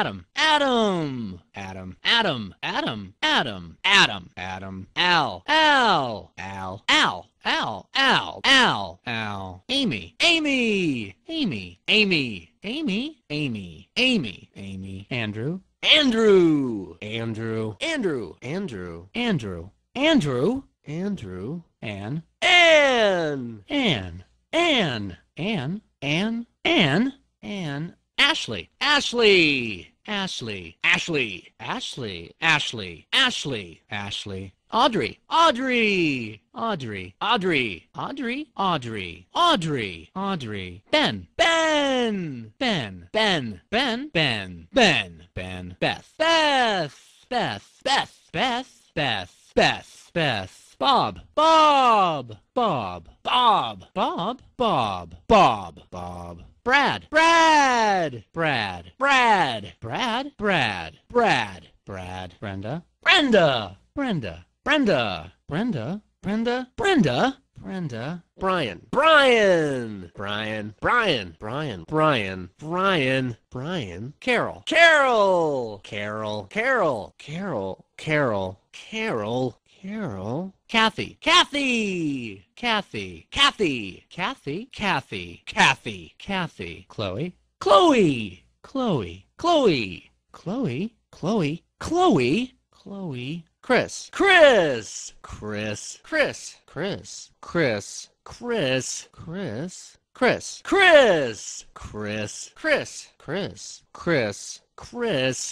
Adam. Adam. Adam. Adam. Adam. Adam. Adam. Adam. Al. Al. Al. Al. Al, Al, Al, Al, Amy, Amy, Amy, Amy, Amy, Amy, Amy, Amy, Andrew, Andrew, Andrew, Andrew, Andrew, Andrew, Andrew, Andrew, Ann, Ann, Ann, Ann, Ann, Ann, Ann, Ann, Ashley, Ashley, Ashley, Ashley, Ashley, Ashley, Ashley, Ashley, Audrey, Audrey, Audrey, Audrey, Audrey, Audrey, Audrey, Audrey, Ben, Ben, Ben, Ben, Ben, Ben, Ben, Ben, Beth, Beth, Beth, Beth, Beth, Beth, Beth, Beth, Bob. Bob. Bob. Bob. Bob. Bob. Bob. Bob. Brad. Brad. Brad. Brad. Brad. Brad. Brad. Brad. Brenda. Brenda. Brenda. Brenda. Brenda. Brenda. Brenda. Brenda. Brian. Brian. Brian. Brian. Brian. Brian. Brian. Brian. Carol. Carol. Carol. Carol. Carol. Carol. Carol. Carol. Kathy. Kathy. Kathy. Kathy. Kathy. Kathy. Kathy. Kathy. Chloe. Chloe. Chloe. Chloe. Chloe. Chloe. Chloe. Chloe. Chris. Chris. Chris. Chris. Chris. Chris. Chris. Chris. Chris. Chris. Chris. Chris. Chris. Chris.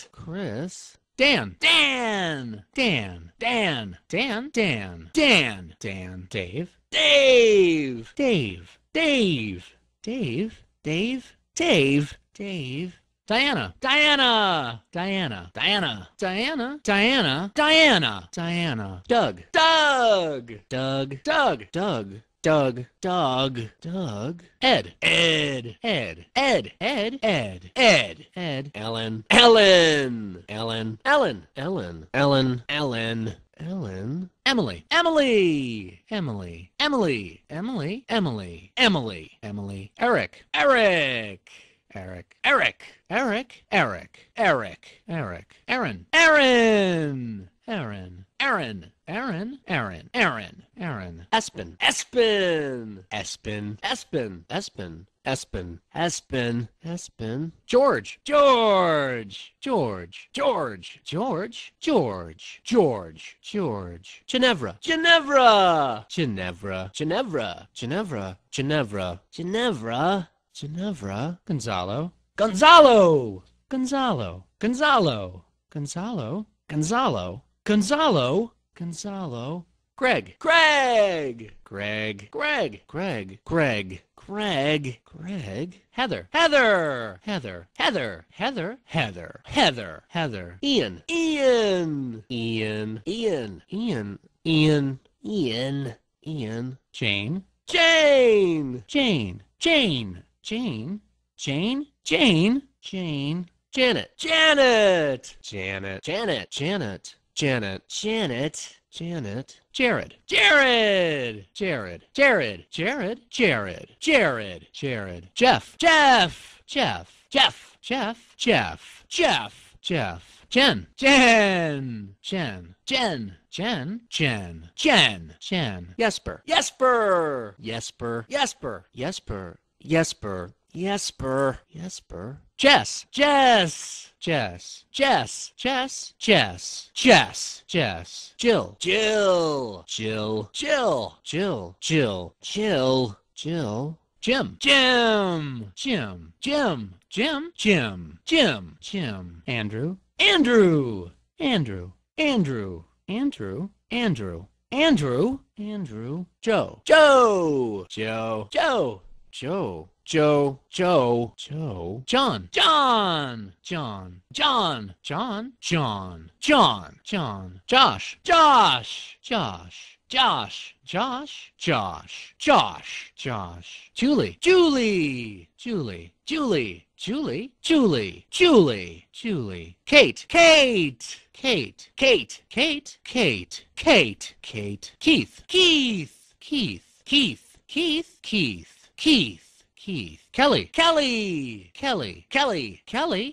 Chris. Chris. Dan. Dan. Dan. Dan. Dan. Dan. Dan. Dan. Dave. Dave. Dave. Dave. Dave. Dave. Dave. Dave. Diana. Diana. Diana. Diana. Diana. Diana. Diana. Diana. Doug. Doug. Doug. Doug. Doug. Doug, Doug, Doug, Ed, Ed, Ed, Ed, Ed, Ed, Ed, Ed, Ellen, Ellen, Ellen, Ellen, Ellen, Ellen, Ellen, Ellen, Emily, Emily, Emily, Emily, Emily, Emily, Emily, Emily, Eric, Eric. Eric, Eric, Eric, Eric, Eric, Eric, Aaron, Aaron, Aaron. Aaron. Aaron. Aaron. Aaron. Aaron. Espen. Espen. Espen. Espen. Espen. Espen. Espen. Espen. George. George. George. George. George. George. George. George. Ginevra. Ginevra. Ginevra. Ginevra. Ginevra. Ginevra. Ginevra. Ginevra. Gonzalo. Gonzalo. Gonzalo. Gonzalo. Gonzalo. Gonzalo. Gonzalo, Gonzalo, Greg, Greg, Greg, Greg, Greg, Greg, Greg, Greg, Heather, Heather, Heather, Heather, Heather, Heather, Heather, Heather, Ian, Ian, Ian, Ian, Ian, Ian, Ian, Ian, Jane, Jane, Jane, Jane, Jane, Jane, Jane, Jane, Janet, Janet, Janet, Janet, Janet. Janet, Janet, Janet, Jared, Jared, Jared, Jared, Jared, Jared, Jared, Jared, Jeff, Jeff, Jeff, Jeff, Jeff, Jeff, Jeff, Jeff, Jen, Jen, Jen, Jen, Jen, Jen, Jen, Jen, Jesper, Jesper, Jesper, Jesper, Jesper, Jesper, Yes, Burr. Yes, Burr. Jess. Jess. Jess. Jess. Jess. Jess. Jess. Jess. Jill. Jill. Jill. Jill. Jill. Jill. Jill. Jill. Jim. Jim. Jim. Jim. Jim. Jim. Jim. Jim. Andrew. Andrew. Andrew. Andrew. Andrew. Andrew. Andrew. Andrew. Joe. Joe. Joe. Joe. Joe, Joe, Joe, Joe, John, John, John, John, John, John, John, John, Josh, Josh, Josh, Josh, Josh, Josh, Josh, Josh, Julie, Julie, Julie, Julie, Julie, Julie, Julie, Julie, Kate, Kate, Kate, Kate, Kate, Kate, Kate, Kate, Keith, Keith, Keith, Keith, Keith, Keith. Keith, Keith, Kelly, Kelly, Kelly, Kelly, Kelly,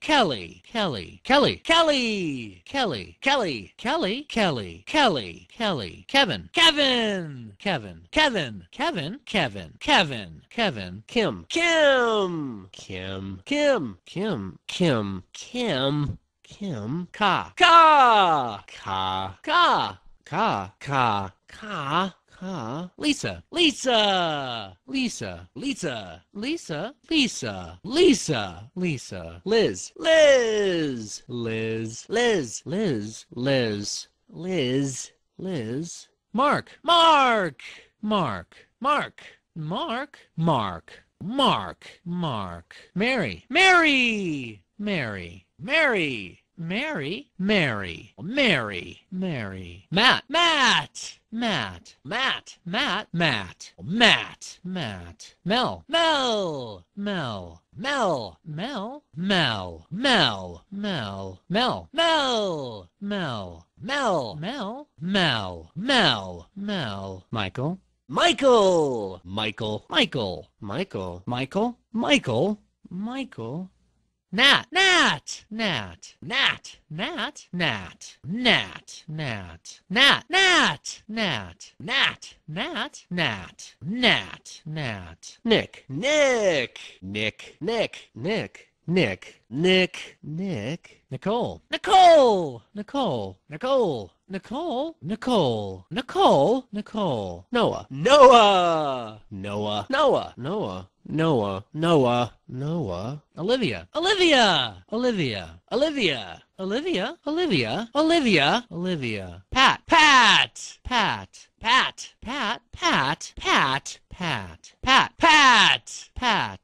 Kelly, Kelly, Kelly, Kelly, Kelly, Kelly, Kelly, Kelly, Kelly, Kelly, Kelly, Kevin, Kevin, Kevin, Kevin, Kevin, Kevin, Kevin, Kevin, Kim, Kim, Kim, Kim, Kim, Kim, Kim, Kim, Ka, Ka, Ka, Ka, Ka, Ka, Ka. Huh? Lisa, Lisa, Lisa, Lisa, Lisa, Lisa, Lisa, Lisa, Liz, Liz, Liz, Liz, Liz, Liz, Liz, Liz, Mark, Mark, Mark, Mark, Mark, Mark, Mark, Mark, Mary, Mary, Mary, Mary. Mary, Mary, Mary, Mary. Matt, Matt, Matt, Matt, Matt, Matt, Matt, Matt. Mel, Mel, Mel, Mel, Mel, Mel, Mel, Mel, Mel, Mel, Mel, Mel, Mel, Mel, Mel, Mel. Michael, Michael, Michael, Michael, Michael, Michael, Michael, Michael. Nat, Nat, Nat, Nat, Nat, Nat, Nat, Nat, Nat, Nat, Nat, Nat, Nat, Nat, Nat, Nat, Nick, Nick, Nick, Nick, Nick. Nick. Nick. Nick. Nicole. Nicole. Nicole. Nicole. Nicole. Nicole. Nicole. Nicole. Noah. Noah. Noah. Noah. Noah. Noah. Noah. Noah. Olivia. Olivia. Olivia. Olivia. Olivia. Olivia. Olivia. Olivia. Pat. Pat, Pat, Pat, Pat, Pat, Pat, Pat, Pat, Pat, Pat, Pat,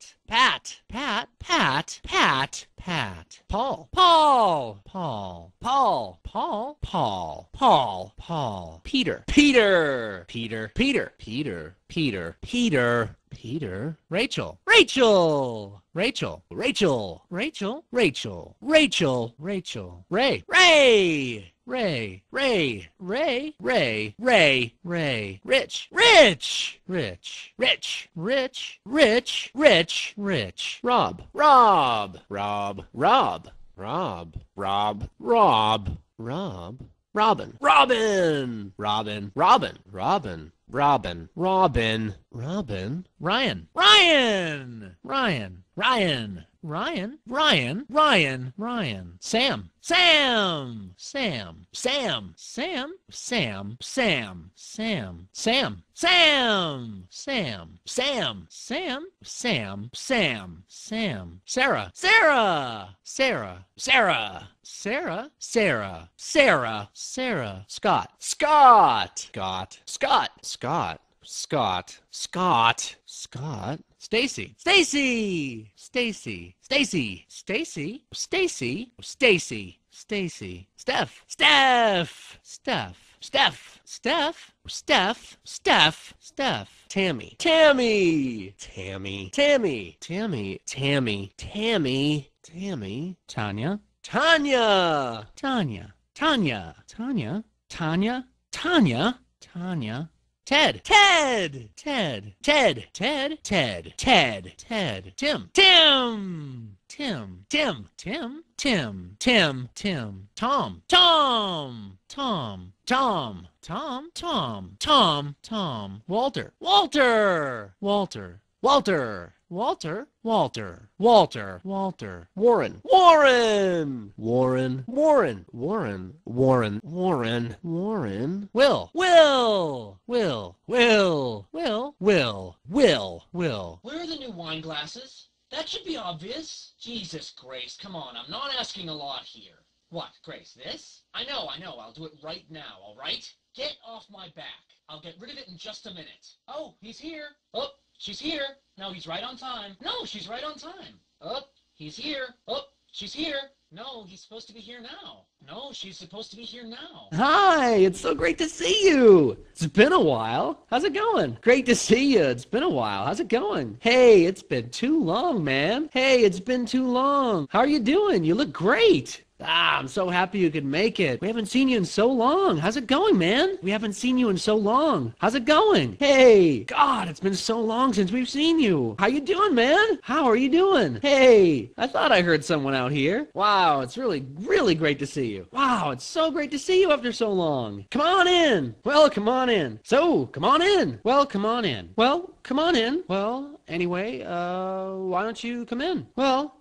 Pat, Pat, Pat, Pat, Paul, Paul, Paul, Paul, Paul, Paul, Paul, Paul, Peter, Peter, Peter, Peter, Peter, Peter, Peter, Peter, Rachel, Rachel, Rachel, Rachel, Rachel, Rachel, Rachel, Rachel, Ray, Ray. Ray, Ray, Ray, Ray, Ray, Ray, Rich, Rich, Rich, Rich, Rich, Rich, Rich, Rich, Rob, Rob, Rob, Rob, Rob, Rob, Rob, Rob, Robin, Robin, Robin, Robin, Robin, Robin. Robin. Robin. Ryan. Ryan. Ryan. Ryan. Ryan. Ryan. Ryan. Ryan. Sam. Sam. Sam. Sam. Sam. Sam. Sam. Sam. Sam. Sam. Sam. Sam. Sam. Sam. Sam. Sam. Sarah. Sarah. Sarah. Sarah. Sarah, Sarah, Sarah, Sarah, Scott, Scott, Scott, Scott, Scott, Scott, Scott, Scott, Stacy, Stacy, Stacy, Stacy, Stacy, Stacy, Stacy, Stacy, Steph, Steph, Steph, Steph, Steph, Steph, Steph, Steph, Tammy, Tammy, Tammy, Tammy, Tammy, Tammy, Tammy, Tammy, Tanya. Tanya. Tanya. Tanya. Tanya. Tanya. Tanya. Tanya. Ted. Ted. Ted. Ted. Ted. Ted. Ted. Ted. Tim. Tim. Tim. Tim. Tim. Tim. Tim. Tim. Tom. Tom. Tom. Tom. Tom. Tom. Tom. Tom. Walter. Walter. Walter. Walter. Walter, Walter, Walter, Walter, Warren, Warren, Warren, Warren, Warren, Warren, Warren, Warren, Will, Will, Will, Will, Will, Will, Will, Will. Where are the new wine glasses? That should be obvious. Jesus, Grace, come on, I'm not asking a lot here. What, Grace, this? I know, I know, I'll do it right now, all right? Get off my back. I'll get rid of it in just a minute. Oh, he's here. Oh, she's here. No, he's right on time. No, she's right on time. Oh, he's here. Oh, she's here. No, he's supposed to be here now. No, she's supposed to be here now. Hi, it's so great to see you. It's been a while. How's it going? Great to see you. It's been a while. How's it going? Hey, it's been too long, man. Hey, it's been too long. How are you doing? You look great. Ah, I'm so happy you could make it. We haven't seen you in so long. How's it going, man? We haven't seen you in so long. How's it going? Hey, God, it's been so long since we've seen you. How you doing, man? How are you doing? Hey, I thought I heard someone out here. Wow, it's really, really great to see you. Wow, it's so great to see you after so long. Come on in. Well, come on in. So, come on in. Well, come on in. Well, come on in. Well, anyway, uh, why don't you come in? Well,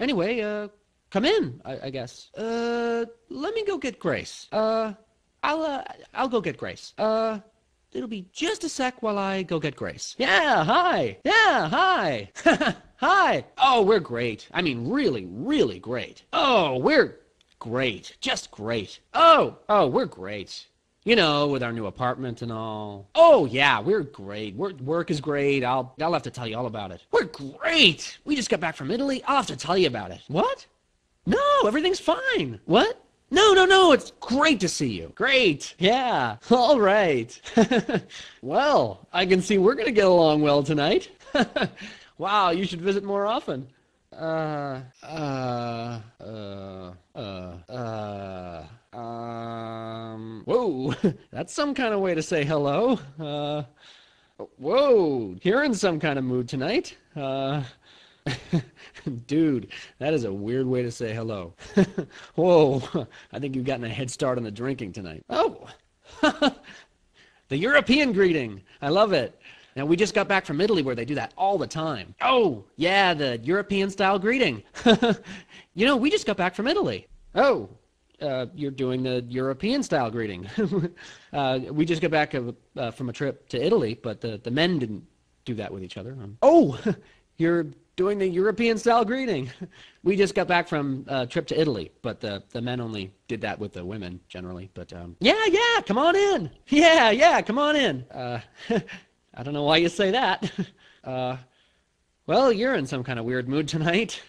anyway, uh, come in, I, I guess. Uh, let me go get Grace. Uh, I'll, uh, I'll go get Grace. Uh, it'll be just a sec while I go get Grace. Yeah, hi. Yeah, hi. hi. Oh, we're great. I mean, really, really great. Oh, we're great. Just great. Oh, oh, we're great. You know, with our new apartment and all. Oh yeah, we're great. We're, work is great. I'll I'll have to tell you all about it. We're great. We just got back from Italy. I'll have to tell you about it. What? No, everything's fine. What? No, no, no, it's great to see you. Great. Yeah. All right. well, I can see we're going to get along well tonight. wow, you should visit more often. Uh, uh, uh, uh, uh, um, whoa, that's some kind of way to say hello. Uh, whoa, you're in some kind of mood tonight. Uh, Dude, that is a weird way to say hello. Whoa, I think you've gotten a head start on the drinking tonight. Oh, the European greeting. I love it. Now, we just got back from Italy where they do that all the time. Oh, yeah, the European style greeting. you know, we just got back from Italy. Oh, uh, you're doing the European style greeting. uh, we just got back uh, from a trip to Italy, but the, the men didn't do that with each other. Um, oh, you're doing the European style greeting. We just got back from a trip to Italy, but the, the men only did that with the women generally. But um, yeah, yeah, come on in. Yeah, yeah, come on in. Uh, I don't know why you say that. Uh, well, you're in some kind of weird mood tonight.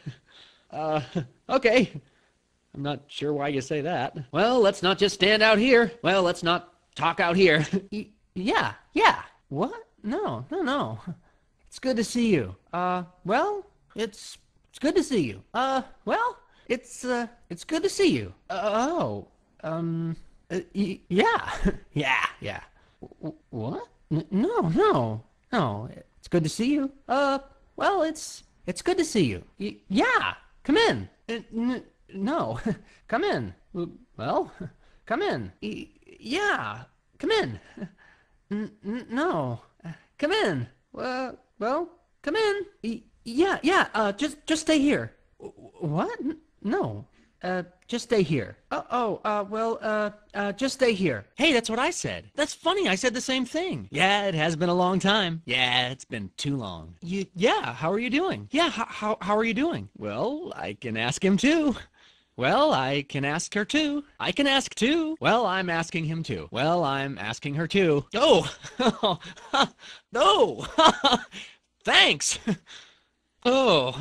Uh, okay. I'm not sure why you say that. Well, let's not just stand out here. Well, let's not talk out here. yeah, yeah. What? No, no, no. It's good to see you. Uh, well, it's it's good to see you. Uh, well, it's uh, it's good to see you. Uh, oh, um, uh, y- yeah, yeah, yeah. W- what? N- no, no, no. It's good to see you. Uh, well, it's it's good to see you. Y- yeah, come in. Uh, n- no, come in. Well, come in. Y- yeah, come in. N- no, come in. Well, well, come in. yeah, yeah. Uh, just just stay here. what? no. Uh, just stay here. Uh, oh, uh, well, uh, uh, just stay here. Hey, that's what I said. That's funny. I said the same thing. Yeah, it has been a long time. Yeah, it's been too long. You, yeah, how are you doing? Yeah, how, how, how are you doing? Well, I can ask him too. Well, I can ask her too. I can ask too. Well, I'm asking him too. Well, I'm asking her too. Oh, no. Thanks. oh,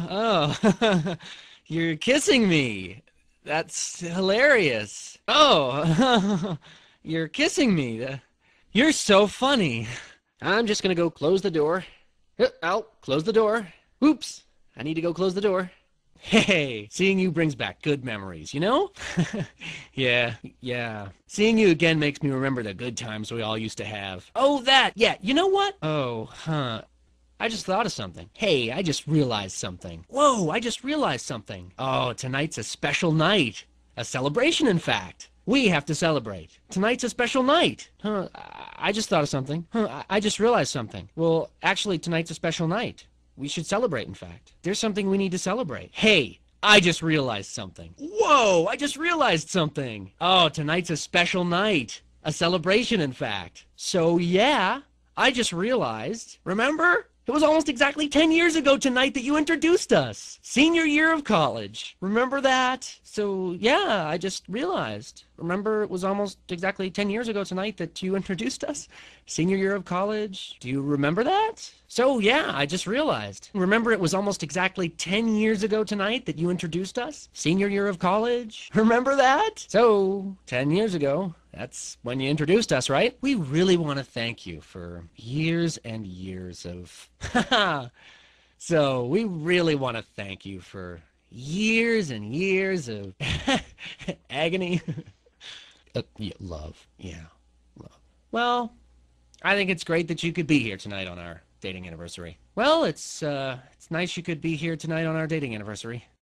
oh. You're kissing me. That's hilarious. Oh, you're kissing me. You're so funny. I'm just going to go close the door. i close the door. Oops. I need to go close the door. Hey, seeing you brings back good memories, you know? yeah, yeah. Seeing you again makes me remember the good times we all used to have. Oh, that, yeah, you know what? Oh, huh. I just thought of something. Hey, I just realized something. Whoa, I just realized something. Oh, tonight's a special night. A celebration, in fact. We have to celebrate. Tonight's a special night. Huh, I just thought of something. Huh, I just realized something. Well, actually, tonight's a special night. We should celebrate, in fact. There's something we need to celebrate. Hey, I just realized something. Whoa, I just realized something. Oh, tonight's a special night. A celebration, in fact. So, yeah, I just realized. Remember? It was almost exactly 10 years ago tonight that you introduced us. Senior year of college. Remember that? So, yeah, I just realized. Remember, it was almost exactly 10 years ago tonight that you introduced us? Senior year of college. Do you remember that? So, yeah, I just realized. Remember, it was almost exactly 10 years ago tonight that you introduced us? Senior year of college. Remember that? So, 10 years ago that's when you introduced us, right? We really want to thank you for years and years of. so we really want to thank you for years and years of agony. uh, yeah, love. Yeah. Love. Well, I think it's great that you could be here tonight on our dating anniversary. Well, it's uh, it's nice you could be here tonight on our dating anniversary.